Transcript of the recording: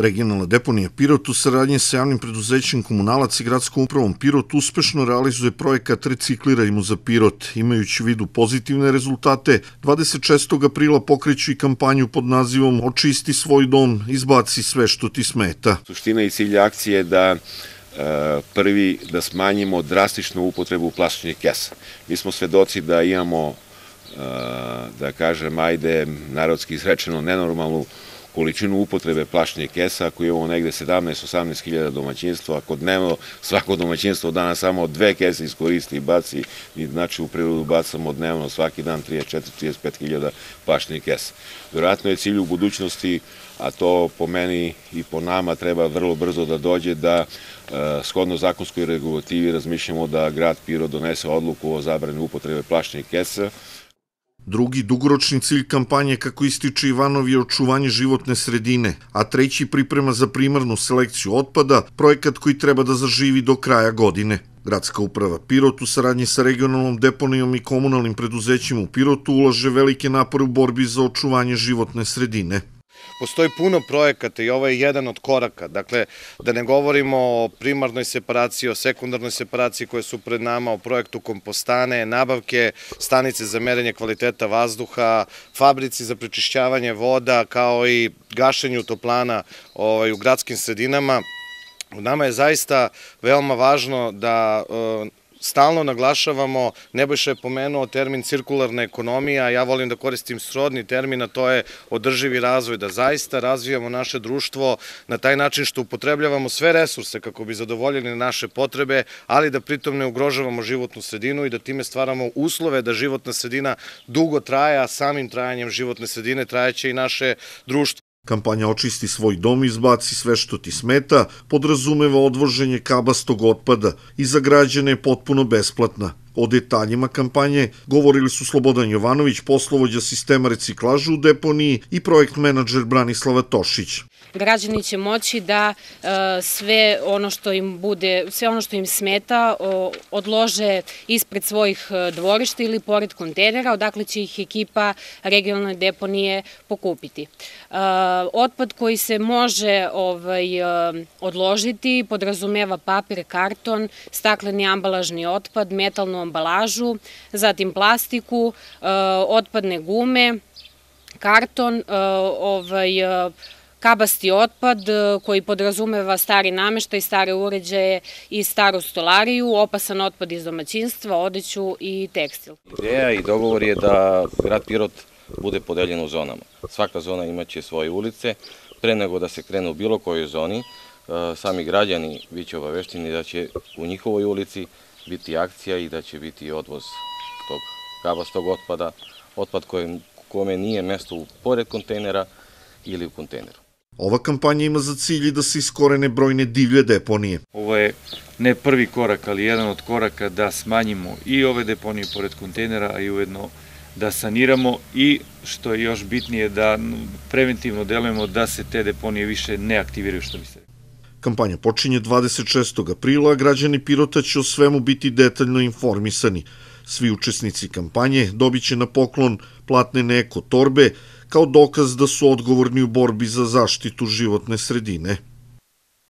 Regionalna deponija Pirot u saradnji sa javnim preduzećem komunalac i gradskom upravom Pirot uspešno realizuje projekat Reciklirajmo za Pirot. Imajući u vidu pozitivne rezultate, 26. aprila pokreću i kampanju pod nazivom Očisti svoj dom, izbaci sve što ti smeta. Suština i cilj akcije je da e, prvi da smanjimo drastičnu upotrebu plastičnih kesa. Mi smo svedoci da imamo, e, da kažem, ajde, narodski izrečeno, nenormalnu količinu upotrebe plašnih kesa, ako imamo negde 17-18 hiljada domaćinstva, ako dnevno svako domaćinstvo danas samo dve kese iskoristi i baci, i znači u prirodu bacamo dnevno svaki dan 34-35 hiljada plašnih kesa. Vjerojatno je cilj u budućnosti, a to po meni i po nama treba vrlo brzo da dođe da e, shodno zakonskoj regulativi razmišljamo da grad Piro donese odluku o zabranju upotrebe plašnih kesa, Drugi dugoročni cilj kampanje, kako ističe Ivanov, je očuvanje životne sredine, a treći priprema za primarnu selekciju otpada, projekat koji treba da zaživi do kraja godine. Gradska uprava Pirot u saradnji sa regionalnom deponijom i komunalnim preduzećima u Pirotu ulaže velike napore u borbi za očuvanje životne sredine. Postoji puno projekata i ovo je jedan od koraka. Dakle, da ne govorimo o primarnoj separaciji, o sekundarnoj separaciji koje su pred nama, o projektu kompostane, nabavke stanice za merenje kvaliteta vazduha, fabrici za prečišćavanje voda, kao i gašenju toplana ovaj, u gradskim sredinama. U nama je zaista veoma važno da stalno naglašavamo, Nebojša je pomenuo termin cirkularna ekonomija, ja volim da koristim srodni termin, a to je održivi razvoj, da zaista razvijamo naše društvo na taj način što upotrebljavamo sve resurse kako bi zadovoljili naše potrebe, ali da pritom ne ugrožavamo životnu sredinu i da time stvaramo uslove da životna sredina dugo traje, a samim trajanjem životne sredine trajeće i naše društvo. Kampanja Očisti svoj dom, izbaci sve što ti smeta, podrazumeva odvoženje kabastog otpada i za građane je potpuno besplatna. O detaljima kampanje govorili su Slobodan Jovanović, poslovođa sistema reciklažu u deponiji i projekt menadžer Branislava Tošić. Građani će moći da e, sve ono što im bude, sve ono što im smeta odlože ispred svojih e, dvorišta ili pored kontejnera, odakle će ih ekipa regionalne deponije pokupiti. E, otpad koji se može ovaj, odložiti podrazumeva papir, karton, stakleni ambalažni otpad, metalno ambalažu, zatim plastiku, eh, otpadne gume, karton, eh, ovaj, eh, kabasti otpad koji podrazumeva stari nameštaj, stare uređaje i staru stolariju, opasan otpad iz domaćinstva, odeću i tekstil. Ideja i dogovor je da grad Pirot bude podeljen u zonama. Svaka zona imaće svoje ulice. Pre nego da se krene u bilo kojoj zoni, sami građani biće obavešteni da će u njihovoj ulici biti akcija i da će biti odvoz tog kabastog otpada, otpad kojem, kome nije mesto u pored kontejnera ili u kontejneru. Ova kampanja ima za cilj i da se iskorene brojne divlje deponije. Ovo je ne prvi korak, ali jedan od koraka da smanjimo i ove deponije pored kontejnera, a i ujedno da saniramo i što je još bitnije da preventivno delujemo da se te deponije više ne aktiviraju što bi se Kampanja počinje 26. aprila, a građani Pirota će o svemu biti detaljno informisani. Svi učesnici kampanje dobit će na poklon platne neko torbe kao dokaz da su odgovorni u borbi za zaštitu životne sredine.